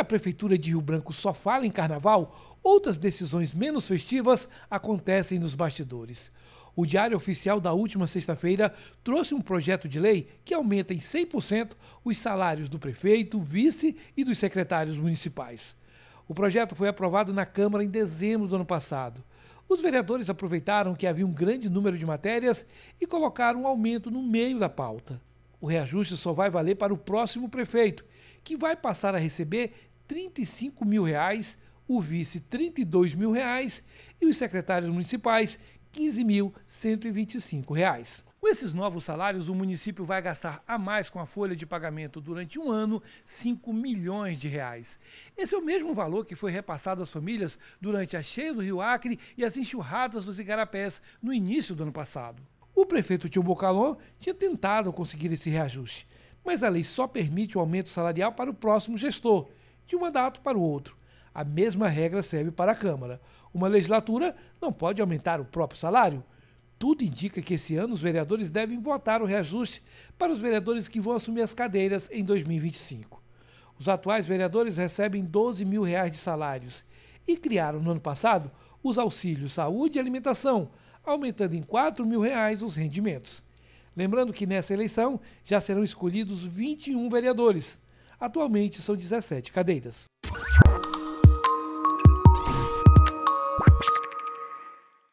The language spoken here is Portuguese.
a Prefeitura de Rio Branco só fala em carnaval, outras decisões menos festivas acontecem nos bastidores. O Diário Oficial da última sexta-feira trouxe um projeto de lei que aumenta em 100% os salários do prefeito, vice e dos secretários municipais. O projeto foi aprovado na Câmara em dezembro do ano passado. Os vereadores aproveitaram que havia um grande número de matérias e colocaram um aumento no meio da pauta. O reajuste só vai valer para o próximo prefeito, que vai passar a receber 35 mil reais, o vice 32 mil reais e os secretários municipais 15.125 reais. Com esses novos salários, o município vai gastar a mais com a folha de pagamento durante um ano 5 milhões de reais. Esse é o mesmo valor que foi repassado às famílias durante a cheia do Rio Acre e as enxurradas dos igarapés no início do ano passado. O prefeito Tio Bocalon tinha tentado conseguir esse reajuste, mas a lei só permite o aumento salarial para o próximo gestor, de um mandato para o outro. A mesma regra serve para a Câmara. Uma legislatura não pode aumentar o próprio salário. Tudo indica que esse ano os vereadores devem votar o reajuste para os vereadores que vão assumir as cadeiras em 2025. Os atuais vereadores recebem 12 mil reais de salários e criaram no ano passado os auxílios saúde e alimentação, aumentando em 4 mil reais os rendimentos. Lembrando que nessa eleição já serão escolhidos 21 vereadores. Atualmente são 17 cadeiras.